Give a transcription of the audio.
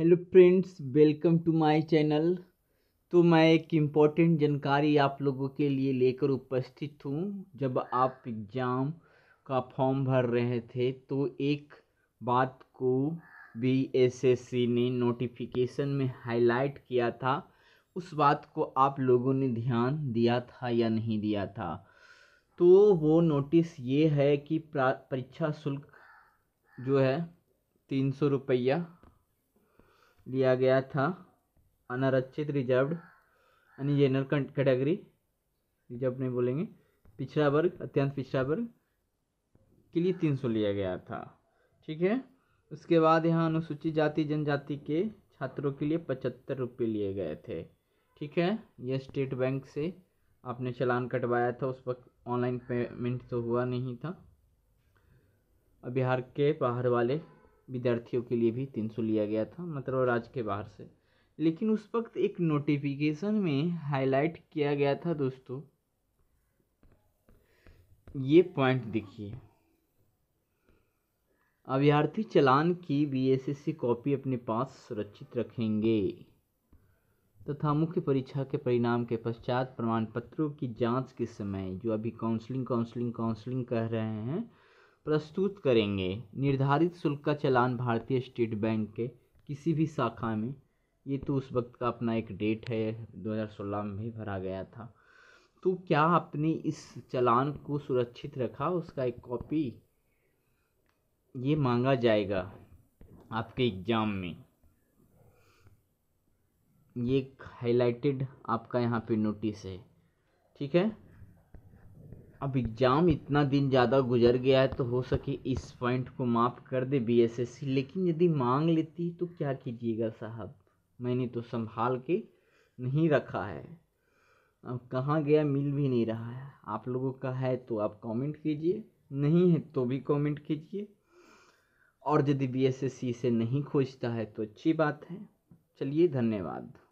hello friends welcome to my channel तो मैं एक इम्पॉर्टेंट जानकारी आप लोगों के लिए लेकर उपस्थित हूँ जब आप एग्ज़ाम का फॉर्म भर रहे थे तो एक बात को बी एस एस सी ने नोटिफिकेशन में हाईलाइट किया था उस बात को आप लोगों ने ध्यान दिया था या नहीं दिया था तो वो नोटिस ये है कि परीक्षा शुल्क जो है तीन सौ रुपया लिया गया था अनारक्षित रिजर्व यानी जनरल कैटेगरी रिजर्व नहीं बोलेंगे पिछड़ा वर्ग अत्यंत पिछड़ा वर्ग के लिए तीन सौ लिया गया था ठीक है उसके बाद यहाँ अनुसूचित जाति जनजाति के छात्रों के लिए पचहत्तर रुपये लिए गए थे ठीक है यह स्टेट बैंक से आपने चलान कटवाया था उस वक्त ऑनलाइन पेमेंट तो हुआ नहीं था बिहार के बाहर वाले विद्यार्थियों के लिए भी तीन सौ लिया गया था मतलब राज्य के बाहर से लेकिन उस वक्त एक नोटिफिकेशन में हाईलाइट किया गया था दोस्तों ये पॉइंट देखिए अभ्यर्थी चलान की बीएसएससी कॉपी अपने पास सुरक्षित रखेंगे तथा तो मुख्य परीक्षा के परिणाम के पश्चात प्रमाण पत्रों की जांच के समय जो अभी काउंसलिंग काउंसलिंग काउंसलिंग कह रहे हैं प्रस्तुत करेंगे निर्धारित शुल्क का चलान भारतीय स्टेट बैंक के किसी भी शाखा में ये तो उस वक्त का अपना एक डेट है 2016 में भी भरा गया था तो क्या आपने इस चलान को सुरक्षित रखा उसका एक कॉपी ये मांगा जाएगा आपके एग्ज़ाम में ये हाईलाइटेड आपका यहाँ पे नोटिस है ठीक है अब एग्ज़ाम इतना दिन ज़्यादा गुजर गया है तो हो सके इस पॉइंट को माफ़ कर दे बीएसएससी लेकिन यदि मांग लेती तो क्या कीजिएगा साहब मैंने तो संभाल के नहीं रखा है अब कहाँ गया मिल भी नहीं रहा है आप लोगों का है तो आप कमेंट कीजिए नहीं है तो भी कमेंट कीजिए और यदि बीएसएससी से नहीं खोजता है तो अच्छी बात है चलिए धन्यवाद